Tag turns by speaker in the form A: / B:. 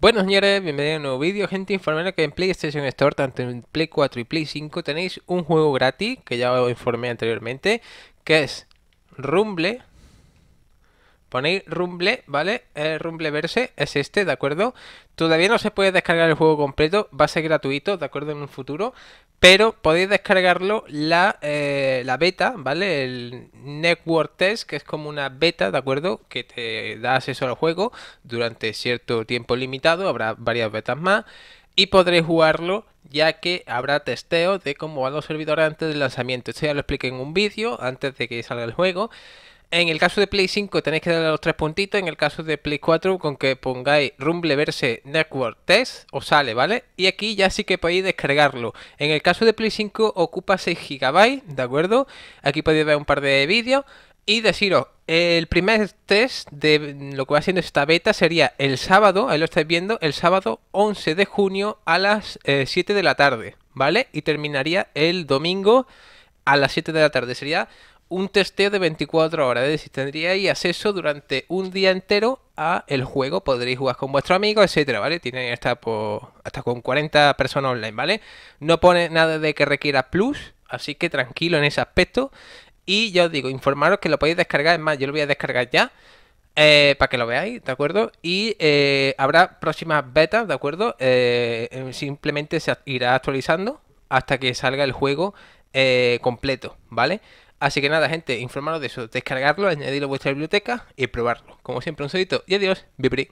A: Buenos señores, bienvenidos a un nuevo vídeo. Gente, informaré que en PlayStation Store, tanto en Play 4 y Play 5, tenéis un juego gratis, que ya os informé anteriormente, que es Rumble, Ponéis Rumble, ¿vale? El Rumble Verse es este, ¿de acuerdo? Todavía no se puede descargar el juego completo, va a ser gratuito, ¿de acuerdo? En un futuro, pero podéis descargarlo la, eh, la beta, ¿vale? El Network Test, que es como una beta, ¿de acuerdo? Que te da acceso al juego durante cierto tiempo limitado, habrá varias betas más y podréis jugarlo ya que habrá testeo de cómo va los servidor antes del lanzamiento. Esto ya lo expliqué en un vídeo antes de que salga el juego. En el caso de Play 5 tenéis que darle los tres puntitos. En el caso de Play 4, con que pongáis rumbleverse Network Test, os sale, ¿vale? Y aquí ya sí que podéis descargarlo. En el caso de Play 5 ocupa 6 GB, ¿de acuerdo? Aquí podéis ver un par de vídeos. Y deciros, el primer test de lo que va siendo esta beta sería el sábado, ahí lo estáis viendo, el sábado 11 de junio a las 7 eh, de la tarde, ¿vale? Y terminaría el domingo a las 7 de la tarde. Sería un testeo de 24 horas, es decir, tendríais acceso durante un día entero a el juego, podréis jugar con vuestro amigo etcétera, ¿vale? Tienen hasta, por, hasta con 40 personas online, ¿vale? No pone nada de que requiera plus, así que tranquilo en ese aspecto. Y ya os digo, informaros que lo podéis descargar, es más, yo lo voy a descargar ya. Eh, para que lo veáis, ¿de acuerdo? Y eh, habrá próximas betas, ¿de acuerdo? Eh, simplemente se irá actualizando hasta que salga el juego eh, completo, ¿vale? Así que nada, gente, informaros de eso, descargarlo, añadirlo a vuestra biblioteca y probarlo. Como siempre, un saludito y adiós, bibri.